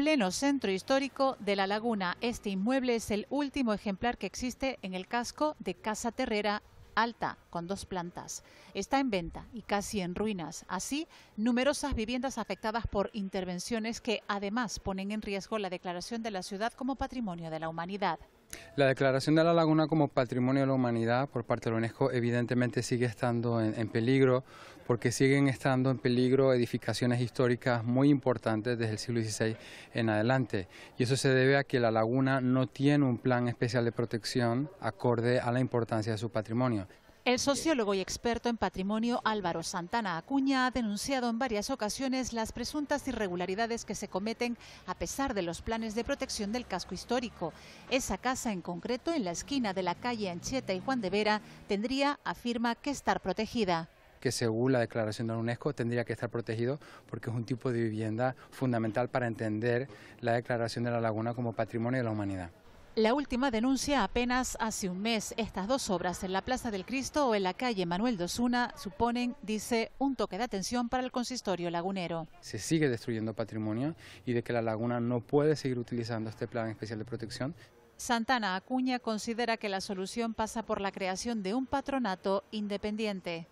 pleno centro histórico de La Laguna. Este inmueble es el último ejemplar que existe en el casco de Casa Terrera alta, con dos plantas. Está en venta y casi en ruinas. Así, numerosas viviendas afectadas por intervenciones que además ponen en riesgo la declaración de la ciudad como patrimonio de la humanidad. La declaración de la laguna como patrimonio de la humanidad por parte de la UNESCO evidentemente sigue estando en, peligro porque siguen estando en peligro edificaciones históricas muy importantes desde el siglo XVI en adelante y eso se debe a que la laguna no tiene un plan especial de protección acorde a la importancia de su patrimonio. El sociólogo y experto en patrimonio Álvaro Santana Acuña ha denunciado en varias ocasiones las presuntas irregularidades que se cometen a pesar de los planes de protección del casco histórico. Esa casa en concreto, en la esquina de la calle Anchieta y Juan de Vera, tendría, afirma, que estar protegida que según la declaración de la UNESCO tendría que estar protegido porque es un tipo de vivienda fundamental para entender la declaración de la laguna como patrimonio de la humanidad. La última denuncia apenas hace un mes. Estas dos obras en la Plaza del Cristo o en la calle Manuel Dosuna suponen, dice, un toque de atención para el consistorio lagunero. Se sigue destruyendo patrimonio y de que la laguna no puede seguir utilizando este plan especial de protección. Santana Acuña considera que la solución pasa por la creación de un patronato independiente.